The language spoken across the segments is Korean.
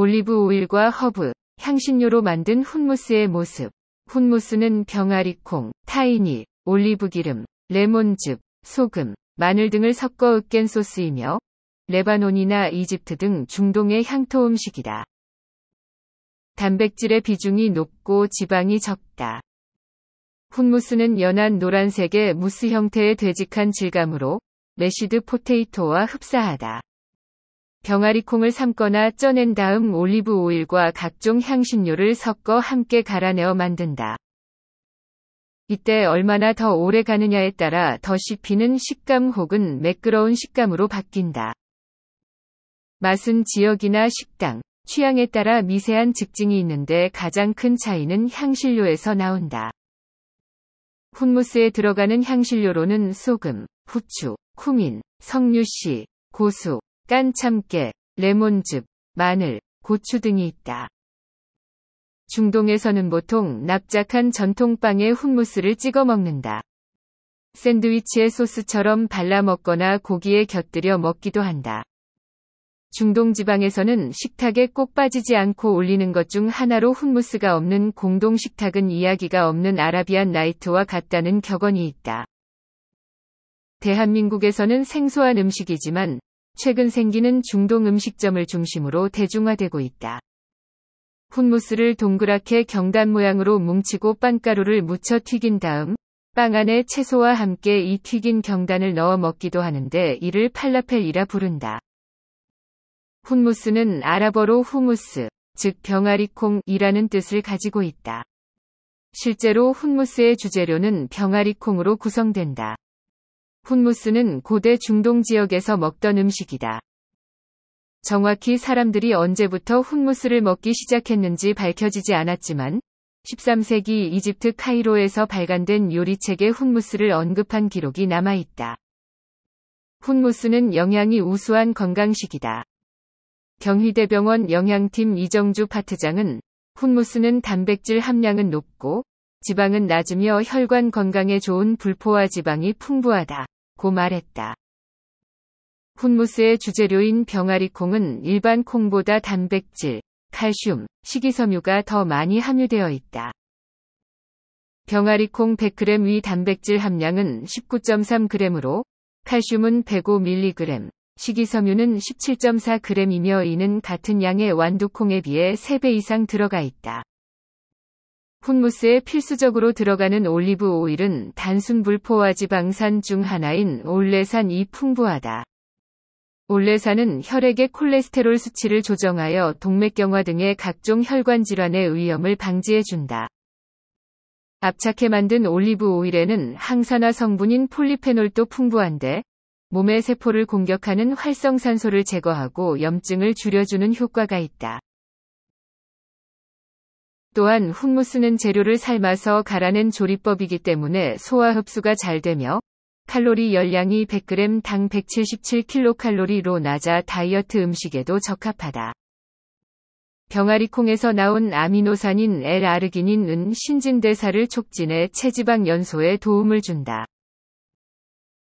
올리브 오일과 허브, 향신료로 만든 훈무스의 모습. 훈무스는 병아리콩, 타이니, 올리브 기름, 레몬즙, 소금, 마늘 등을 섞어 으깬 소스이며 레바논이나 이집트 등 중동의 향토 음식이다. 단백질의 비중이 높고 지방이 적다. 훈무스는 연한 노란색의 무스 형태의 되직한 질감으로 레시드 포테이토와 흡사하다. 병아리콩을 삶거나 쪄낸 다음 올리브 오일과 각종 향신료를 섞어 함께 갈아내어 만든다. 이때 얼마나 더 오래 가느냐에 따라 더 씹히는 식감 혹은 매끄러운 식감으로 바뀐다. 맛은 지역이나 식당, 취향에 따라 미세한 직징이 있는데 가장 큰 차이는 향신료에서 나온다. 훈무스에 들어가는 향신료로는 소금, 후추, 쿠민, 석류씨, 고수, 깐 참깨, 레몬즙, 마늘, 고추 등이 있다. 중동에서는 보통 납작한 전통빵에 훈무스를 찍어 먹는다. 샌드위치에 소스처럼 발라 먹거나 고기에 곁들여 먹기도 한다. 중동 지방에서는 식탁에 꼭 빠지지 않고 올리는 것 중 하나로 훈무스가 없는 공동 식탁은 이야기가 없는 아라비안 나이트와 같다는 격언이 있다. 대한민국에서는 생소한 음식이지만 최근 생기는 중동 음식점을 중심으로 대중화되고 있다. 훈무스를 동그랗게 경단 모양으로 뭉치고 빵가루를 묻혀 튀긴 다음 빵 안에 채소와 함께 이 튀긴 경단을 넣어 먹기도 하는데 이를 팔라펠이라 부른다. 훈무스는 아랍어로 후무스, 즉 병아리콩이라는 뜻을 가지고 있다. 실제로 훈무스의 주재료는 병아리콩으로 구성된다. 훈무스는 고대 중동 지역에서 먹던 음식이다. 정확히 사람들이 언제부터 훈무스를 먹기 시작했는지 밝혀지지 않았지만 13세기 이집트 카이로에서 발간된 요리책에 훈무스를 언급한 기록이 남아있다. 훈무스는 영양이 우수한 건강식이다. 경희대병원 영양팀 이정주 파트장은 훈무스는 단백질 함량은 높고 지방은 낮으며 혈관 건강에 좋은 불포화 지방이 풍부하다. 고 말했다. 훈무스의 주재료인 병아리콩은 일반 콩보다 단백질, 칼슘, 식이섬유가 더 많이 함유되어 있다. 병아리콩 100g 위 단백질 함량은 19.3g으로 칼슘은 105mg, 식이섬유는 17.4g이며 이는 같은 양의 완두콩에 비해 3배 이상 들어가 있다. 푼무스에 필수적으로 들어가는 올리브 오일은 단순 불포화 지방산 중 하나인 올레산이 풍부하다. 올레산은 혈액의 콜레스테롤 수치를 조정하여 동맥경화 등의 각종 혈관 질환의 위험을 방지해준다. 압착해 만든 올리브 오일에는 항산화 성분인 폴리페놀도 풍부한데 몸의 세포를 공격하는 활성산소를 제거하고 염증을 줄여주는 효과가 있다. 또한 훈무스는 재료를 삶아서 갈아낸 조리법이기 때문에 소화 흡수가 잘 되며 칼로리 열량이 100g 당 177kcal로 낮아 다이어트 음식에도 적합하다. 병아리콩에서 나온 아미노산인 L-아르기닌은 신진대사를 촉진해 체지방 연소에 도움을 준다.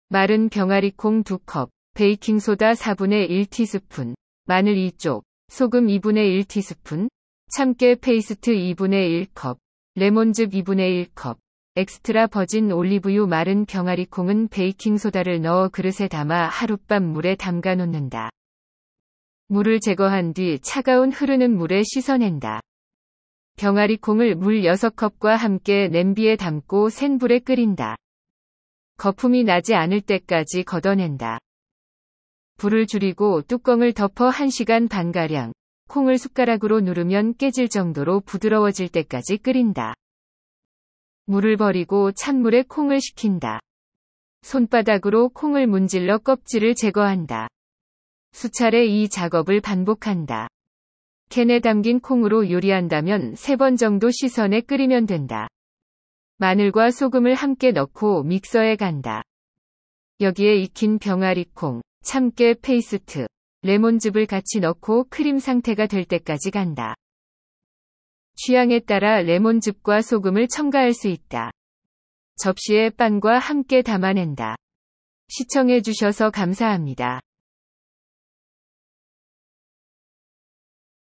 마른 병아리콩 2컵, 베이킹소다 4분의 1티스푼, 마늘 2쪽, 소금 2분의 1티스푼, 참깨 페이스트 2분의 1컵, 레몬즙 2분의 1컵, 엑스트라 버진 올리브유 마른 병아리 콩은 베이킹소다를 넣어 그릇에 담아 하룻밤 물에 담가 놓는다. 물을 제거한 뒤 차가운 흐르는 물에 씻어낸다. 병아리 콩을 물 6컵과 함께 냄비에 담고 센 불에 끓인다. 거품이 나지 않을 때까지 걷어낸다. 불을 줄이고 뚜껑을 덮어 1시간 반가량, 콩을 숟가락으로 누르면 깨질 정도로 부드러워질 때까지 끓인다. 물을 버리고 찬물에 콩을 식힌다. 손바닥으로 콩을 문질러 껍질을 제거한다. 수차례 이 작업을 반복한다. 캔에 담긴 콩으로 요리한다면 3번 정도 시선에 끓이면 된다. 마늘과 소금을 함께 넣고 믹서에 간다. 여기에 익힌 병아리 콩, 참깨 페이스트, 레몬즙을 같이 넣고 크림 상태가 될 때까지 간다. 취향에 따라 레몬즙과 소금을 첨가할 수 있다. 접시에 빵과 함께 담아낸다. 시청해주셔서 감사합니다.